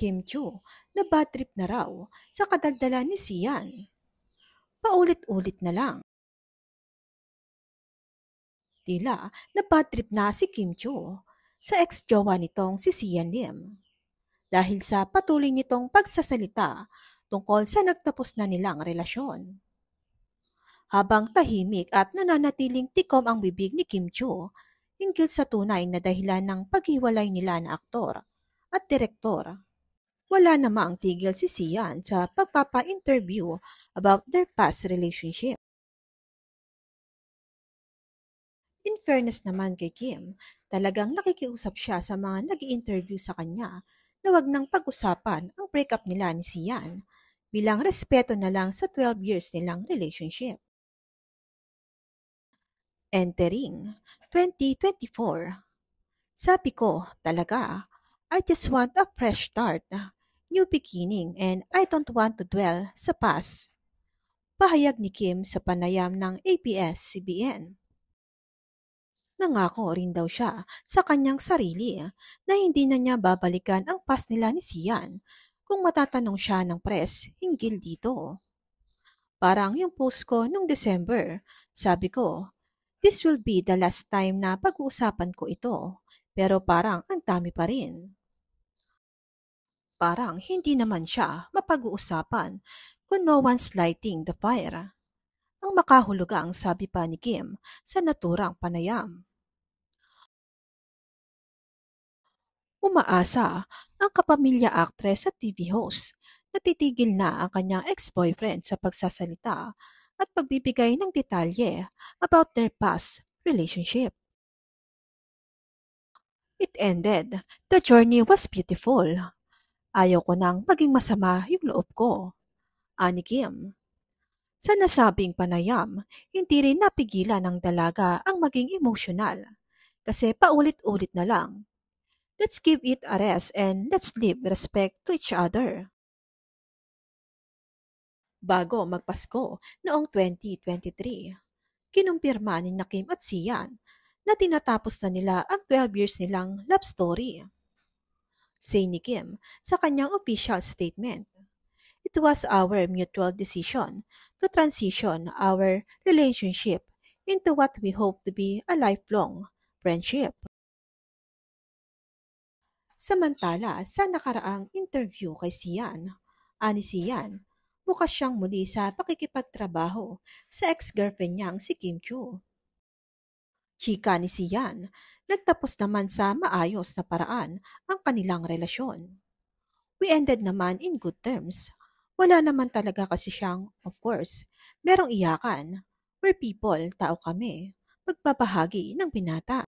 Kim Chu na bad trip na raw sa kadagdala ni Sian. Paulit-ulit na lang. Tila na bad trip na si Kim Chu sa ex-jowa nitong si Sian Lim dahil sa patuloy nitong pagsasalita tungkol sa nagtapos na nilang relasyon. Habang tahimik at nananatiling tikom ang bibig ni Kim Chu hinggil sa tunay na dahilan ng paghiwalay nila na aktor at direktor wala na maangtigil si Sian sa pagpapa-interview about their past relationship. In fairness naman kay Kim, talagang nakikiusap siya sa mga nag interview sa kanya na wag nang pag-usapan ang breakup nila ni Sian bilang respeto na lang sa 12 years nilang relationship. Entering 2024 Sabi ko, talaga, I just want a fresh start new beginning and I don't want to dwell sa past. Pahayag ni Kim sa panayam ng ABS-CBN. Nangako rin daw siya sa kanyang sarili na hindi na niya babalikan ang past nila ni Sian kung matatanong siya ng press hinggil dito. Parang yung post ko nung December, sabi ko, this will be the last time na pag-uusapan ko ito, pero parang ang dami pa rin parang hindi naman siya mapag-uusapan kung no one's lighting the fire. Ang makahulugang sabi pa ni Kim sa naturang panayam. Umaasa ang kapamilya actress at TV host natitigil na ang kanyang ex-boyfriend sa pagsasalita at pagbibigay ng detalye about their past relationship. It ended. The journey was beautiful, Ayaw ko nang maging masama yung loob ko. Ani Kim. Sa nasabing panayam, hindi rin napigilan ng dalaga ang maging emosyonal kasi paulit-ulit na lang. Let's give it a rest and let's live respect to each other. Bago magpasko noong 2023, kinumpirma ni Nakim at Sian na tinatapos na nila ang 12 years nilang love story say ni Kim sa kanyang official statement. It was our mutual decision to transition our relationship into what we hope to be a lifelong friendship. Samantala, sa nakaraang interview kay Sian, ani Sian, bukas siyang muli sa pakikipagtrabaho sa ex-girlfriend niyang si Kim Chu Chika ni si Yan, nagtapos naman sa maayos na paraan ang kanilang relasyon. We ended naman in good terms. Wala naman talaga kasi siyang, of course, merong iyakan. We're people, tao kami. Magbabahagi ng binata.